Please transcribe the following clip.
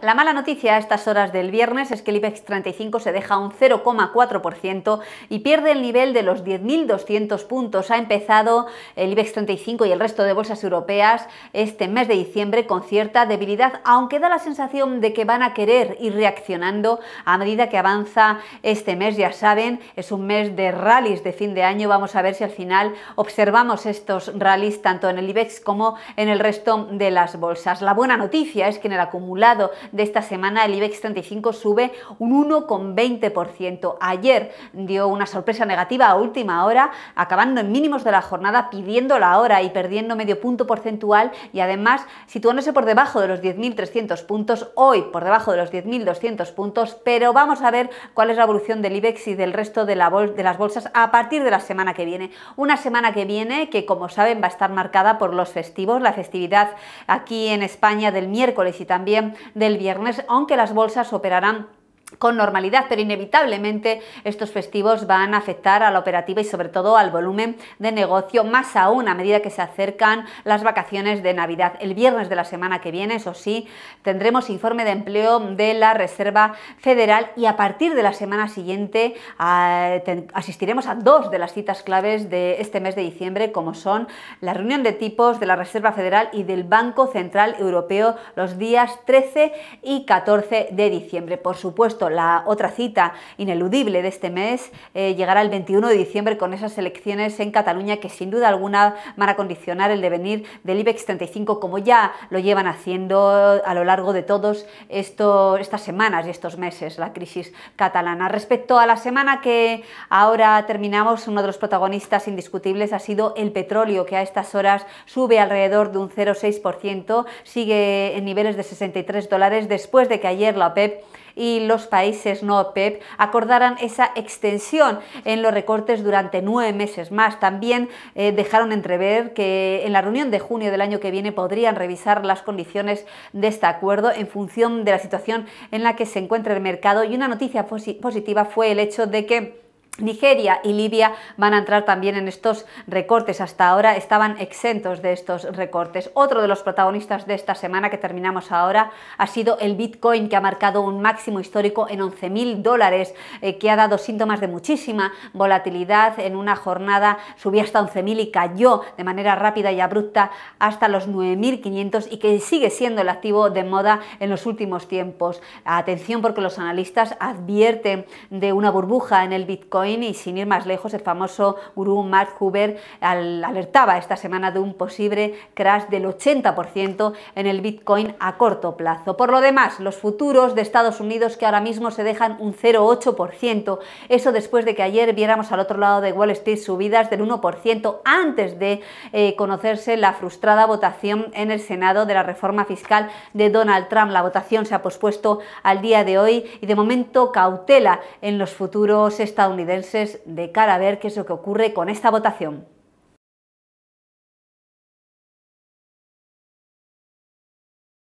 La mala noticia a estas horas del viernes es que el IBEX 35 se deja un 0,4% y pierde el nivel de los 10.200 puntos. Ha empezado el IBEX 35 y el resto de bolsas europeas este mes de diciembre con cierta debilidad, aunque da la sensación de que van a querer ir reaccionando a medida que avanza este mes. Ya saben, es un mes de rallies de fin de año. Vamos a ver si al final observamos estos rallies tanto en el IBEX como en el resto de las bolsas. La buena noticia es que en el acumulado de esta semana, el IBEX 35 sube un 1,20%. Ayer dio una sorpresa negativa a última hora, acabando en mínimos de la jornada, pidiendo la hora y perdiendo medio punto porcentual y además situándose por debajo de los 10.300 puntos, hoy por debajo de los 10.200 puntos, pero vamos a ver cuál es la evolución del IBEX y del resto de, la de las bolsas a partir de la semana que viene. Una semana que viene que, como saben, va a estar marcada por los festivos, la festividad aquí en España del miércoles y también del viernes, aunque las bolsas operarán con normalidad, pero inevitablemente estos festivos van a afectar a la operativa y sobre todo al volumen de negocio, más aún a medida que se acercan las vacaciones de Navidad. El viernes de la semana que viene, eso sí, tendremos informe de empleo de la Reserva Federal y a partir de la semana siguiente ah, asistiremos a dos de las citas claves de este mes de diciembre, como son la reunión de tipos de la Reserva Federal y del Banco Central Europeo los días 13 y 14 de diciembre. Por supuesto, la otra cita ineludible de este mes eh, llegará el 21 de diciembre con esas elecciones en Cataluña que sin duda alguna van a condicionar el devenir del IBEX 35 como ya lo llevan haciendo a lo largo de todos estas semanas y estos meses, la crisis catalana. Respecto a la semana que ahora terminamos, uno de los protagonistas indiscutibles ha sido el petróleo, que a estas horas sube alrededor de un 0,6%, sigue en niveles de 63 dólares después de que ayer la OPEP y los países no PEP acordaran esa extensión en los recortes durante nueve meses más. También eh, dejaron entrever que en la reunión de junio del año que viene podrían revisar las condiciones de este acuerdo en función de la situación en la que se encuentra el mercado y una noticia positiva fue el hecho de que Nigeria y Libia van a entrar también en estos recortes. Hasta ahora estaban exentos de estos recortes. Otro de los protagonistas de esta semana que terminamos ahora ha sido el Bitcoin que ha marcado un máximo histórico en 11.000 dólares, eh, que ha dado síntomas de muchísima volatilidad. En una jornada Subía hasta 11.000 y cayó de manera rápida y abrupta hasta los 9.500 y que sigue siendo el activo de moda en los últimos tiempos. Atención porque los analistas advierten de una burbuja en el Bitcoin y sin ir más lejos el famoso gurú Mark Huber alertaba esta semana de un posible crash del 80% en el Bitcoin a corto plazo. Por lo demás, los futuros de Estados Unidos que ahora mismo se dejan un 0,8%, eso después de que ayer viéramos al otro lado de Wall Street subidas del 1% antes de eh, conocerse la frustrada votación en el Senado de la reforma fiscal de Donald Trump. La votación se ha pospuesto al día de hoy y de momento cautela en los futuros estadounidenses de cara a ver qué es lo que ocurre con esta votación.